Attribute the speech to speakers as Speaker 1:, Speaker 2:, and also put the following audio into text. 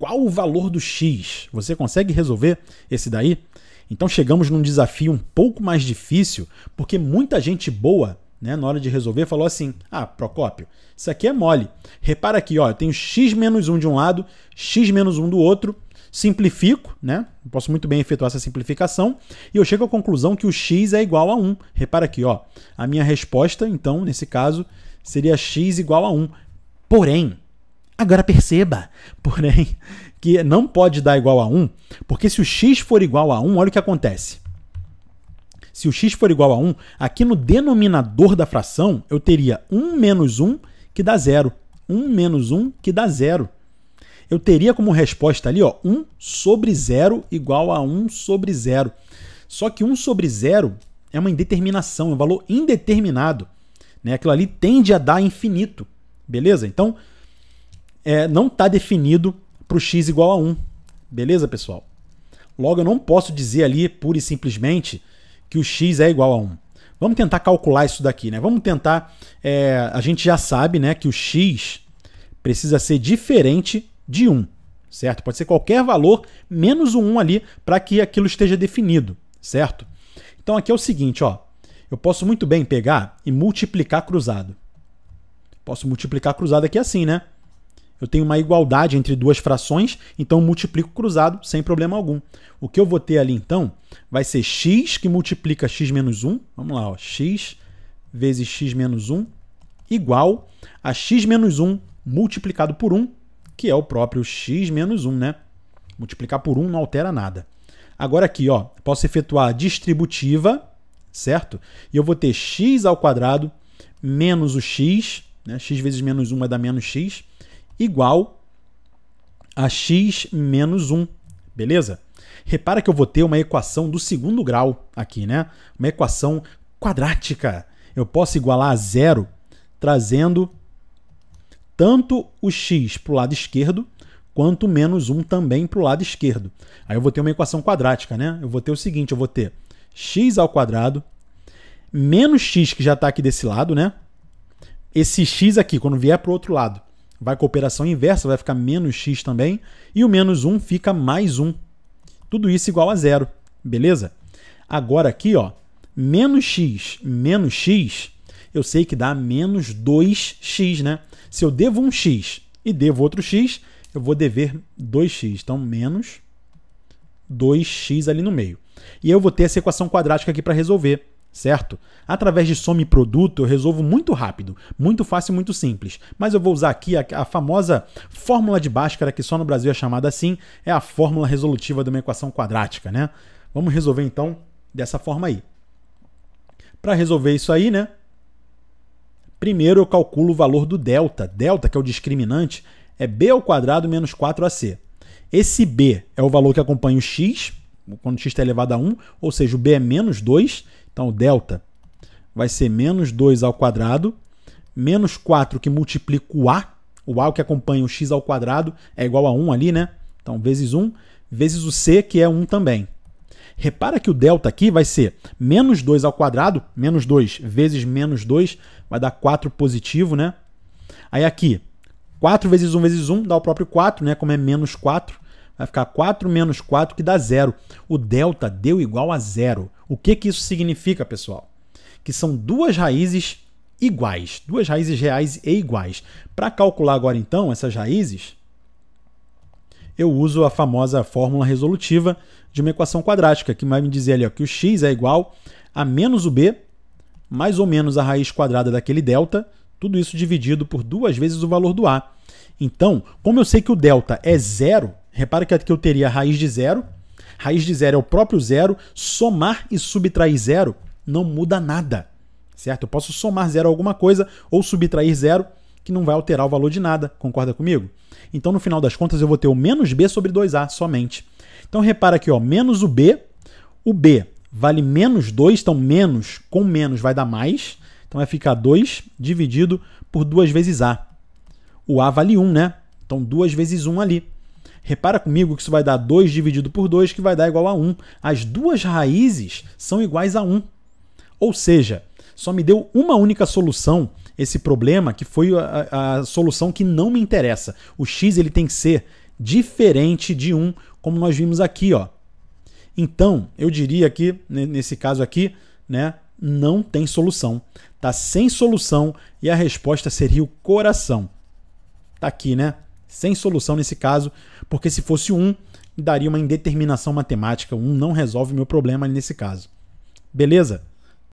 Speaker 1: qual o valor do x? Você consegue resolver esse daí? Então chegamos num desafio um pouco mais difícil, porque muita gente boa, né, na hora de resolver, falou assim: "Ah, Procópio, isso aqui é mole. Repara aqui, ó, eu tenho x menos 1 de um lado, x menos 1 do outro, simplifico, né? Posso muito bem efetuar essa simplificação e eu chego à conclusão que o x é igual a 1. Repara aqui, ó, a minha resposta, então, nesse caso, seria x igual a 1. Porém, Agora perceba, porém, que não pode dar igual a 1, porque se o x for igual a 1, olha o que acontece. Se o x for igual a 1, aqui no denominador da fração, eu teria 1 menos 1, que dá zero. 1 menos 1, que dá zero. Eu teria como resposta ali, ó, 1 sobre 0 igual a 1 sobre 0. Só que 1 sobre 0 é uma indeterminação, é um valor indeterminado. Né? Aquilo ali tende a dar infinito. Beleza? Então, é, não está definido para o x igual a 1. Beleza, pessoal? Logo, eu não posso dizer ali, pura e simplesmente, que o x é igual a 1. Vamos tentar calcular isso daqui, né? Vamos tentar... É, a gente já sabe né, que o x precisa ser diferente de 1, certo? Pode ser qualquer valor menos o 1 ali para que aquilo esteja definido, certo? Então, aqui é o seguinte, ó. Eu posso muito bem pegar e multiplicar cruzado. Posso multiplicar cruzado aqui assim, né? eu tenho uma igualdade entre duas frações, então multiplico cruzado sem problema algum. O que eu vou ter ali então vai ser x que multiplica x menos 1, vamos lá, ó, x vezes x menos 1 igual a x menos 1 multiplicado por 1, que é o próprio x menos 1, né? Multiplicar por 1 não altera nada. Agora aqui, ó, posso efetuar a distributiva, certo? E eu vou ter x ao quadrado menos o x, né? x vezes menos 1 vai dar menos x, igual a x menos 1, beleza? Repara que eu vou ter uma equação do segundo grau aqui, né? Uma equação quadrática. Eu posso igualar a zero trazendo tanto o x para o lado esquerdo quanto menos 1 também para o lado esquerdo. Aí eu vou ter uma equação quadrática, né? Eu vou ter o seguinte, eu vou ter x ao quadrado menos x que já está aqui desse lado, né? Esse x aqui, quando vier para o outro lado, vai com a operação inversa, vai ficar menos x também, e o menos 1 fica mais 1. Tudo isso igual a zero, beleza? Agora aqui, ó, menos x menos x, eu sei que dá menos 2x, né? Se eu devo um x e devo outro x, eu vou dever 2x. Então, menos 2x ali no meio. E eu vou ter essa equação quadrática aqui para resolver certo? Através de some produto eu resolvo muito rápido, muito fácil, muito simples. Mas eu vou usar aqui a, a famosa fórmula de Bhaskara, que só no Brasil é chamada assim, é a fórmula resolutiva de uma equação quadrática, né? Vamos resolver então dessa forma aí. Para resolver isso aí, né? Primeiro eu calculo o valor do delta. Delta, que é o discriminante, é b ao quadrado menos 4ac. Esse b é o valor que acompanha o x, quando x está elevado a 1, ou seja, o b é menos 2 então, o delta vai ser menos 2 ao quadrado, menos 4 que multiplica o A, o A que acompanha o x ao quadrado é igual a 1 ali, né? Então, vezes 1, vezes o C, que é 1 também. Repara que o delta aqui vai ser menos 2 ao quadrado, menos 2 vezes menos 2, vai dar 4 positivo, né? Aí aqui, 4 vezes 1 vezes 1 dá o próprio 4, né? Como é menos 4 vai ficar 4 menos 4, que dá zero. O delta deu igual a zero. O que, que isso significa, pessoal? Que são duas raízes iguais, duas raízes reais e iguais. Para calcular agora, então, essas raízes, eu uso a famosa fórmula resolutiva de uma equação quadrática, que vai me dizer ali ó, que o x é igual a menos o b, mais ou menos a raiz quadrada daquele delta, tudo isso dividido por duas vezes o valor do a. Então, como eu sei que o delta é zero, Repara que aqui eu teria a raiz de zero. Raiz de zero é o próprio zero. Somar e subtrair zero não muda nada, certo? Eu posso somar zero a alguma coisa ou subtrair zero, que não vai alterar o valor de nada, concorda comigo? Então, no final das contas, eu vou ter o menos b sobre 2a somente. Então, repara aqui, ó, menos o b, o b vale menos 2, então menos com menos vai dar mais. Então vai ficar 2 dividido por 2 vezes A. O A vale 1, né? Então 2 vezes 1 ali. Repara comigo que isso vai dar 2 dividido por 2, que vai dar igual a 1. As duas raízes são iguais a 1. Ou seja, só me deu uma única solução esse problema, que foi a, a solução que não me interessa. O x ele tem que ser diferente de 1, como nós vimos aqui. Ó. Então, eu diria que, nesse caso aqui, né, não tem solução. Está sem solução e a resposta seria o coração. Está aqui, né? sem solução nesse caso, porque se fosse um, daria uma indeterminação matemática. Um não resolve o meu problema nesse caso. Beleza?